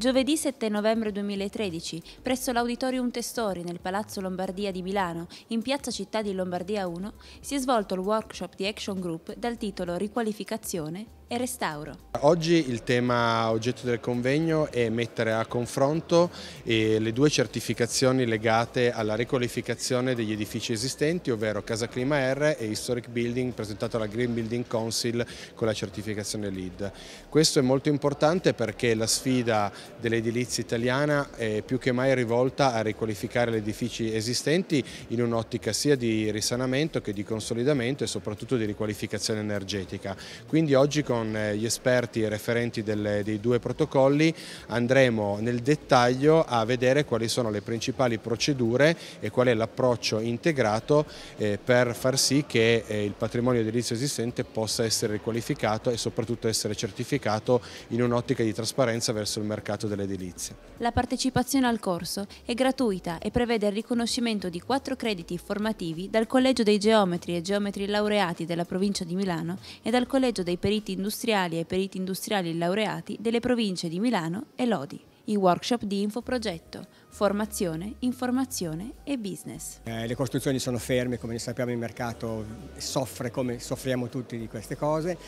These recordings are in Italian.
Giovedì 7 novembre 2013, presso l'Auditorium Testori nel Palazzo Lombardia di Milano, in piazza Città di Lombardia 1, si è svolto il workshop di Action Group dal titolo Riqualificazione e restauro. Oggi il tema oggetto del convegno è mettere a confronto eh, le due certificazioni legate alla riqualificazione degli edifici esistenti, ovvero Casa Clima R e Historic Building presentato alla Green Building Council con la certificazione LEED. Questo è molto importante perché la sfida dell'edilizia italiana è più che mai rivolta a riqualificare gli edifici esistenti in un'ottica sia di risanamento che di consolidamento e soprattutto di riqualificazione energetica. Quindi oggi con con eh, gli esperti e referenti delle, dei due protocolli andremo nel dettaglio a vedere quali sono le principali procedure e qual è l'approccio integrato eh, per far sì che eh, il patrimonio edilizio esistente possa essere riqualificato e soprattutto essere certificato in un'ottica di trasparenza verso il mercato dell'edilizia. La partecipazione al corso è gratuita e prevede il riconoscimento di quattro crediti formativi dal Collegio dei Geometri e Geometri Laureati della provincia di Milano e dal Collegio dei Periti Industriali industriali e periti industriali laureati delle province di Milano e Lodi i workshop di infoprogetto, formazione, informazione e business. Eh, le costruzioni sono ferme, come ne sappiamo il mercato soffre come soffriamo tutti di queste cose. E,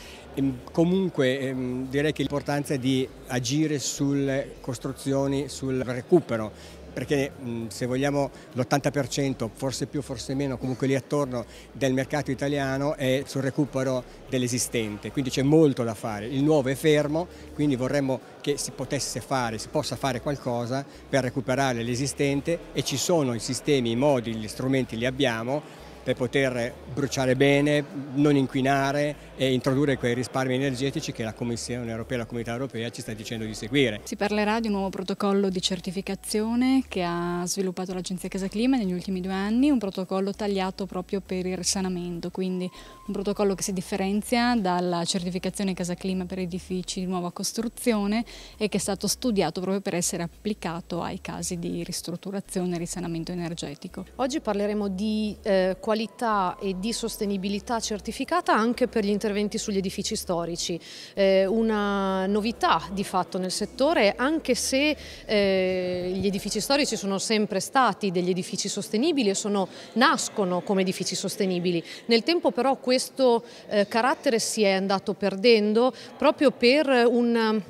ehm, comunque ehm, direi che l'importanza è di agire sulle costruzioni, sul recupero perché se vogliamo l'80%, forse più, forse meno, comunque lì attorno del mercato italiano è sul recupero dell'esistente, quindi c'è molto da fare, il nuovo è fermo, quindi vorremmo che si potesse fare, si possa fare qualcosa per recuperare l'esistente e ci sono i sistemi, i modi, gli strumenti li abbiamo, per poter bruciare bene, non inquinare e introdurre quei risparmi energetici che la Commissione europea e la Comunità europea ci sta dicendo di seguire. Si parlerà di un nuovo protocollo di certificazione che ha sviluppato l'Agenzia Casa Clima negli ultimi due anni, un protocollo tagliato proprio per il risanamento, quindi un protocollo che si differenzia dalla certificazione Casa Clima per edifici di nuova costruzione e che è stato studiato proprio per essere applicato ai casi di ristrutturazione e risanamento energetico. Oggi parleremo di eh, qualità e di sostenibilità certificata anche per gli interventi sugli edifici storici. Eh, una novità di fatto nel settore, anche se eh, gli edifici storici sono sempre stati degli edifici sostenibili e sono, nascono come edifici sostenibili. Nel tempo però questo eh, carattere si è andato perdendo proprio per un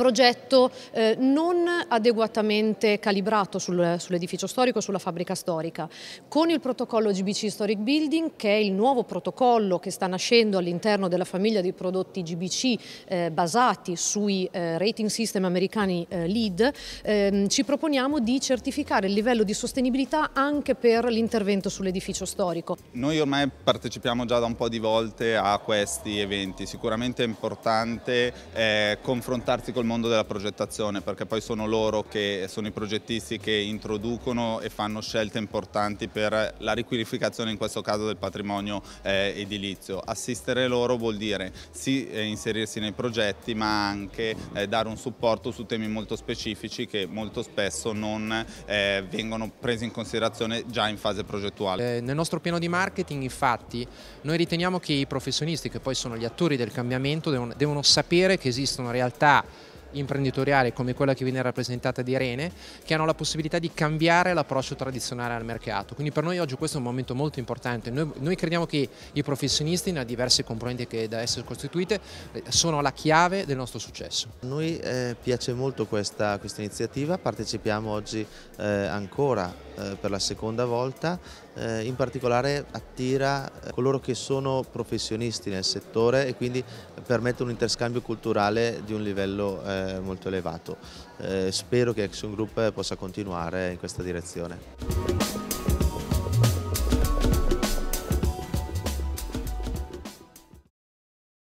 progetto eh, non adeguatamente calibrato sul, sull'edificio storico, sulla fabbrica storica. Con il protocollo GBC Historic Building, che è il nuovo protocollo che sta nascendo all'interno della famiglia dei prodotti GBC eh, basati sui eh, rating system americani eh, LEED, ehm, ci proponiamo di certificare il livello di sostenibilità anche per l'intervento sull'edificio storico. Noi ormai partecipiamo già da un po' di volte a questi eventi, sicuramente è importante eh, confrontarsi col mondo della progettazione perché poi sono loro che sono i progettisti che introducono e fanno scelte importanti per la riqualificazione in questo caso del patrimonio eh, edilizio. Assistere loro vuol dire sì eh, inserirsi nei progetti ma anche eh, dare un supporto su temi molto specifici che molto spesso non eh, vengono presi in considerazione già in fase progettuale. Eh, nel nostro piano di marketing infatti noi riteniamo che i professionisti che poi sono gli attori del cambiamento devono, devono sapere che esistono realtà imprenditoriale come quella che viene rappresentata di Irene, che hanno la possibilità di cambiare l'approccio tradizionale al mercato. Quindi per noi oggi questo è un momento molto importante. Noi, noi crediamo che i professionisti, nelle diverse componenti che da essere costituite, sono la chiave del nostro successo. A noi eh, piace molto questa, questa, iniziativa, partecipiamo oggi eh, ancora eh, per la seconda volta, eh, in particolare attira eh, coloro che sono professionisti nel settore e quindi permette un interscambio culturale di un livello eh, eh, molto elevato. Eh, spero che Action Group possa continuare in questa direzione.